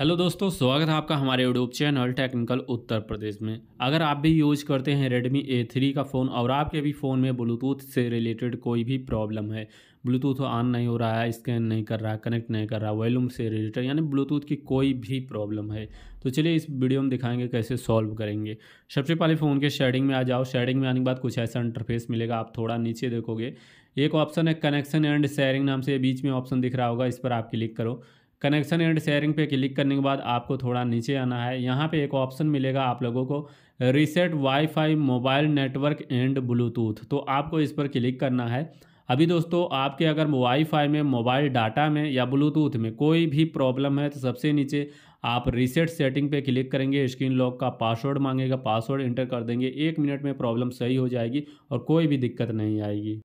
hello दोस्तों स्वागत है आपका हमारे YouTube channel technical Uttar Pradesh में अगर आप भी यूज करते हैं रेडमी ए थ्री का फ़ोन और आपके भी फ़ोन में ब्लूटूथ से रिलेटेड कोई भी प्रॉब्लम है ब्लूटूथ ऑन नहीं हो रहा है स्कैन नहीं कर रहा कनेक्ट नहीं कर रहा वॉल्यूम से रिलेटेड यानी ब्लूटूथ की कोई भी प्रॉब्लम है तो चलिए इस वीडियो में दिखाएंगे कैसे सॉल्व करेंगे सबसे पहले फ़ोन के शेडिंग में आ जाओ शेडिंग में आने के बाद कुछ ऐसा इंटरफेस मिलेगा आप थोड़ा नीचे देखोगे एक ऑप्शन है कनेक्शन एंड शेयरिंग नाम से बीच में ऑप्शन दिख रहा होगा इस पर आप क्लिक करो कनेक्शन एंड शेयरिंग पे क्लिक करने के बाद आपको थोड़ा नीचे आना है यहाँ पे एक ऑप्शन मिलेगा आप लोगों को reset WiFi mobile network and Bluetooth तो आपको इस पर क्लिक करना है अभी दोस्तों आपके अगर वाईफाई में मोबाइल डाटा में या ब्लूटूथ में कोई भी प्रॉब्लम है तो सबसे नीचे आप रीसेट सेटिंग पे क्लिक करेंगे स्क्रीन लॉक का पासवर्ड मांगेगा पासवर्ड इंटर कर देंगे एक मिनट में प्रॉब्लम सही हो जाएगी और कोई भी दिक्कत नहीं आएगी